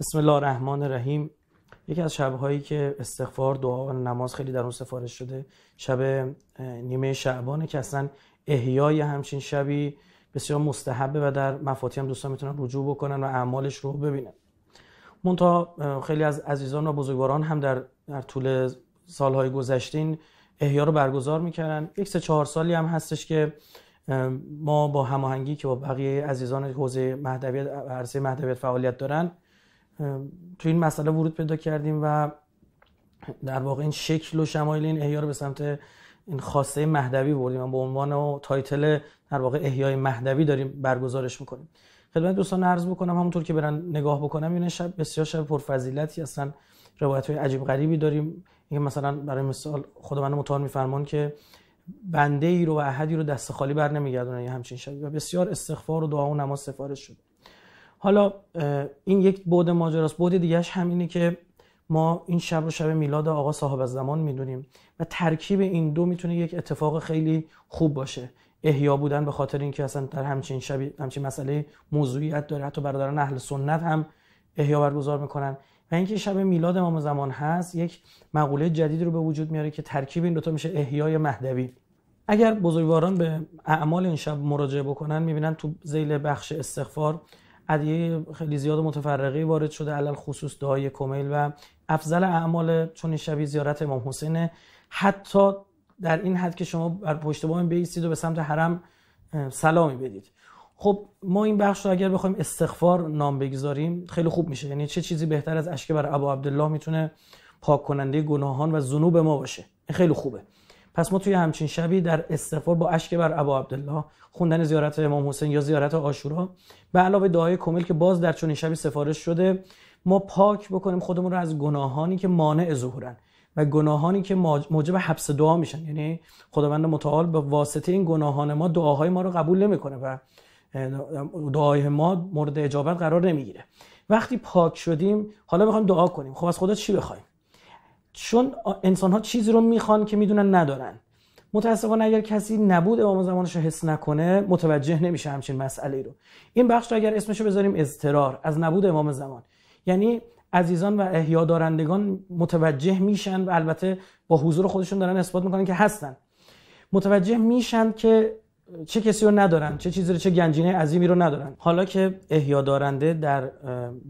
بسم الله الرحمن الرحیم یکی از شبهایی که استغفار دعا و نماز خیلی در اون سفارش شده شب نیمه شعبانه که اصلا احیای همچین شبی بسیار مستحبه و در مفاتی هم دوستان میتونن رجوع بکنن و اعمالش رو ببینن مونتا خیلی از عزیزان و بزرگواران هم در, در طول سالهای گذشتین احیا رو برگزار میکردن یک سه چهار سالی هم هستش که ما با هماهنگی که با بقیه عزیزان حوزه مهدویت عرصه مهدویت فعالیت دارن تو این مسئله ورود پیدا کردیم و در واقع این شکل و شمایل این احیا رو به سمت این خواسته مهدوی بردیم و به عنوان و تایتل در واقع احیای مهدوی داریم برگزارش میکنیم خدمت دوستان عرض بکنم همونطور که برن نگاه بکنم این شب بسیار شب پرفضیلتی اصلا روایت های عجیب غریبی داریم اینکه مثلا برای مثال من متعال میفرمان که بنده ای رو و احدی رو دست خالی بر نمیگردونه همچین شبی و بسیار استغفار و دعا و نماز سفارش شده حالا این یک بود ماجراست بود دیگهش همینه که ما این شب رو شب میلاد آقا صاحب از زمان میدونیم و ترکیب این دو میتونه یک اتفاق خیلی خوب باشه احیا بودن به خاطر اینکه اصلا در همچین شب همچین مسئله موضوعیت داره حتی برادران اهل سنت هم احیا برگزار میکنن و اینکه شب میلاد امام زمان هست یک مقوله جدید رو به وجود میاره که ترکیب این دوتا میشه احیای مهدوی اگر بزرگواران به اعمال این شب مراجعه بکنن میبینن تو زیل بخش استغفار عدیه خیلی زیاد متفرقی وارد شده علل خصوص دعای کمیل و افضل اعمال چون شبی زیارت امام حسینه حتی در این حد که شما بر پشت بام بیستید و به سمت حرم سلامی بدید خب ما این بخش رو اگر بخوایم استغفار نام بگذاریم خیلی خوب میشه یعنی چه چیزی بهتر از اشک بر ابا عبدالله میتونه پاک کننده گناهان و زنوب ما باشه این خیلی خوبه پس ما توی همچین شبی در استغفار با اشک بر ابا عبدالله خوندن زیارت امام حسین یا زیارت آشورا به علاوه دعای کمیل که باز در چنین شبی سفارش شده ما پاک بکنیم خودمون رو از گناهانی که مانع ظهورن و گناهانی که موجب حبس دعا میشن یعنی خداوند متعال به واسطه این گناهان ما دعاهای ما رو قبول نمیکنه و دعای ما مورد اجابت قرار نمیگیره وقتی پاک شدیم حالا میخوایم دعا کنیم خب از خدا چی بخوایم چون انسان ها چیزی رو میخوان که میدونن ندارن متاسفانه اگر کسی نبود امام زمانش رو حس نکنه متوجه نمیشه همچین مسئله رو این بخش رو اگر اسمش رو بذاریم اضطرار از نبود امام زمان یعنی عزیزان و احیا دارندگان متوجه میشن و البته با حضور خودشون دارن اثبات میکنن که هستن متوجه میشن که چه کسی رو ندارن چه چیزی رو چه گنجینه عظیمی رو ندارن حالا که احیا دارنده در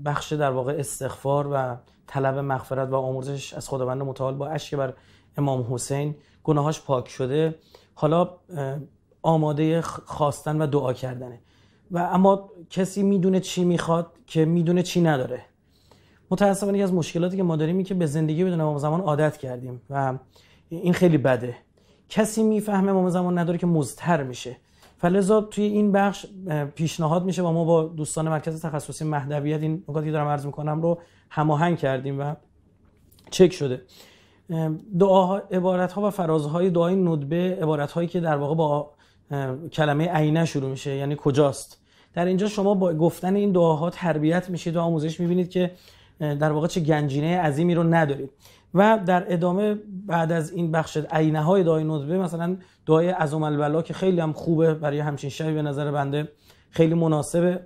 بخش در واقع استغفار و طلب مغفرت و آموزش از خداوند متعال با اشک بر امام حسین گناهاش پاک شده حالا آماده خواستن و دعا کردنه و اما کسی میدونه چی میخواد که میدونه چی نداره متاسفانه یکی از مشکلاتی که ما داریم اینه که به زندگی بدون امام زمان عادت کردیم و این خیلی بده کسی میفهمه امام زمان نداره که مزتر میشه فلزا توی این بخش پیشنهاد میشه و ما با دوستان مرکز تخصصی مهدویت این نکاتی دارم عرض میکنم رو هماهنگ کردیم و چک شده دعا عبارت ها و فرازهای دعای ندبه عبارت هایی که در واقع با کلمه عینه شروع میشه یعنی کجاست در اینجا شما با گفتن این دعاها تربیت میشید و آموزش میبینید که در واقع چه گنجینه عظیمی رو ندارید و در ادامه بعد از این بخش عینه های دعای ندبه مثلا دعای از البلا که خیلی هم خوبه برای همچین شبی به نظر بنده خیلی مناسبه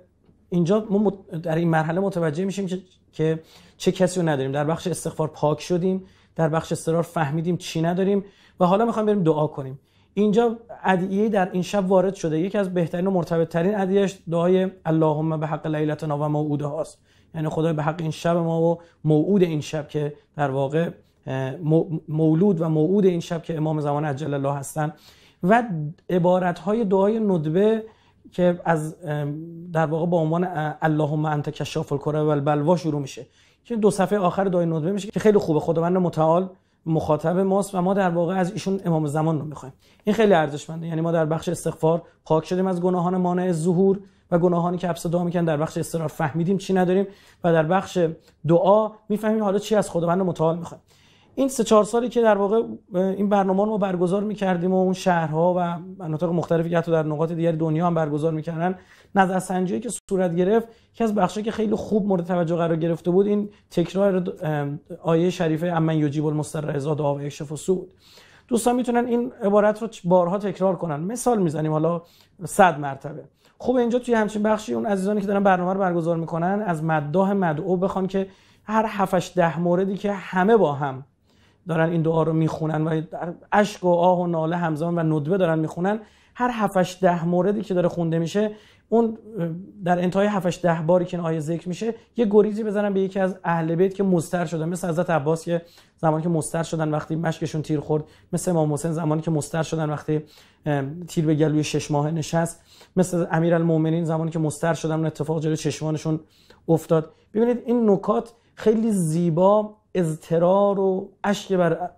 اینجا ما در این مرحله متوجه میشیم که چه کسی رو نداریم در بخش استغفار پاک شدیم در بخش استرار فهمیدیم چی نداریم و حالا میخوام بریم دعا کنیم اینجا ادعیه در این شب وارد شده یکی از بهترین و مرتبط ترین اش دعای اللهم به حق لیلتنا و است. یعنی خدای به حق این شب ما و موعود این شب که در واقع مولود و موعود این شب که امام زمان عجل الله هستن و عبارت های دعای ندبه که از در واقع با عنوان اللهم انت کشاف الکره و البلوا شروع میشه که دو صفحه آخر دعای ندبه میشه که خیلی خوبه خداوند متعال مخاطب ماست و ما در واقع از ایشون امام زمان رو میخوایم این خیلی ارزشمنده یعنی ما در بخش استغفار پاک شدیم از گناهان مانع ظهور و گناهانی که حبس دعا میکنن در بخش استرار فهمیدیم چی نداریم و در بخش دعا میفهمیم حالا چی از خداوند متعال میخوایم این سه چهار سالی که در واقع این برنامه رو برگزار میکردیم و اون شهرها و مناطق مختلفی که حتی در نقاط دیگر دنیا هم برگزار میکردن نظرسنجی که صورت گرفت که از بخشی که خیلی خوب مورد توجه قرار گرفته بود این تکرار آیه شریفه امن یجیب المستر رضا دعا و اکشف و سود دوستان میتونن این عبارت رو بارها تکرار کنن مثال میزنیم حالا صد مرتبه خب اینجا توی همچین بخشی اون عزیزانی که دارن برنامه رو برگزار میکنن از مداح مدعو بخوان که هر 7 ده موردی که همه با هم دارن این دعا رو میخونن و اشک و آه و ناله همزمان و ندبه دارن میخونن هر 7 ده موردی که داره خونده میشه اون در انتهای 7 ده باری که این آیه ذکر میشه یه گریزی بزنن به یکی از اهل بیت که مستر شدن مثل حضرت عباس که زمانی که مستر شدن وقتی مشکشون تیر خورد مثل امام حسین زمانی که مستر شدن وقتی تیر به گلوی شش ماه نشست مثل امیرالمومنین زمانی که مستر شدن اون اتفاق جلوی چشمانشون افتاد ببینید این نکات خیلی زیبا اضطرار و اشک بر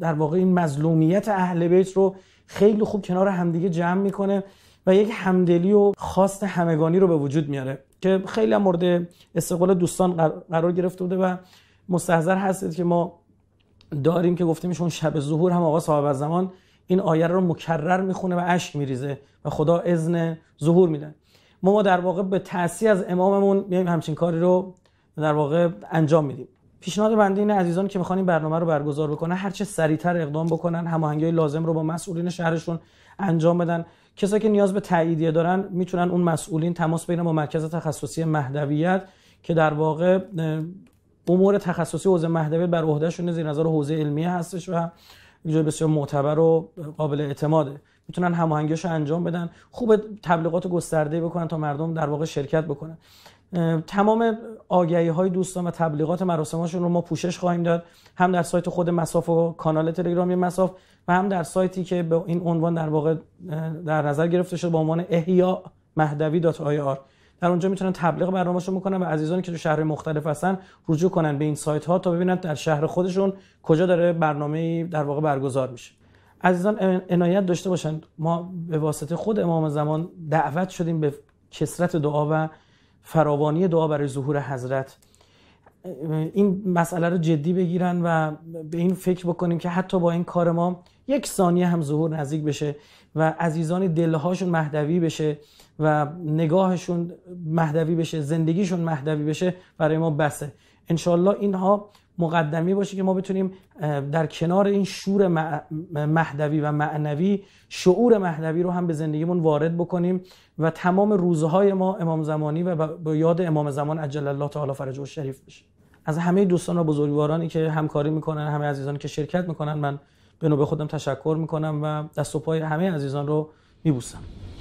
در واقع این مظلومیت اهل بیت رو خیلی خوب کنار همدیگه جمع میکنه و یک همدلی و خواست همگانی رو به وجود میاره که خیلی هم مورد استقبال دوستان قرار گرفته بوده و مستحضر هستید که ما داریم که گفته میشون شب ظهور هم آقا صاحب زمان این آیه رو مکرر میخونه و اشک میریزه و خدا اذن ظهور میده ما ما در واقع به تأسی از اماممون میایم همچین کاری رو در واقع انجام میدیم پیشنهاد بنده این عزیزان که میخوان برنامه رو برگزار بکنن هر چه سریعتر اقدام بکنن هماهنگی لازم رو با مسئولین شهرشون انجام بدن کسایی که نیاز به تاییدیه دارن میتونن اون مسئولین تماس بگیرن با مرکز تخصصی مهدویت که در واقع امور تخصصی حوزه مهدویت بر عهدهشون زیر نظر حوزه علمیه هستش و جای بسیار معتبر و قابل اعتماده میتونن هماهنگیش انجام بدن خوب تبلیغات گسترده بکنن تا مردم در واقع شرکت بکنن تمام آگهی های دوستان و تبلیغات مراسمشون رو ما پوشش خواهیم داد هم در سایت خود مساف و کانال تلگرامی مساف و هم در سایتی که به این عنوان در واقع در نظر گرفته شده با عنوان احیا مهدوی دات آی آر در اونجا میتونن تبلیغ رو میکنن و عزیزانی که تو شهر مختلف هستن رجوع کنن به این سایت ها تا ببینن در شهر خودشون کجا داره برنامه در واقع برگزار میشه عزیزان عنایت داشته باشن ما به واسطه خود امام زمان دعوت شدیم به کسرت دعا و فراوانی دعا برای ظهور حضرت این مسئله رو جدی بگیرن و به این فکر بکنیم که حتی با این کار ما یک ثانیه هم ظهور نزدیک بشه و عزیزان دلهاشون مهدوی بشه و نگاهشون مهدوی بشه زندگیشون مهدوی بشه برای ما بسه انشالله اینها مقدمی باشه که ما بتونیم در کنار این شور مهدوی و معنوی شعور مهدوی رو هم به زندگیمون وارد بکنیم و تمام روزهای ما امام زمانی و با یاد امام زمان عجل الله تعالی فرجه و شریف بشه از همه دوستان و بزرگوارانی که همکاری میکنن همه عزیزانی که شرکت میکنن من به نوبه خودم تشکر میکنم و دست و پای همه عزیزان رو میبوسم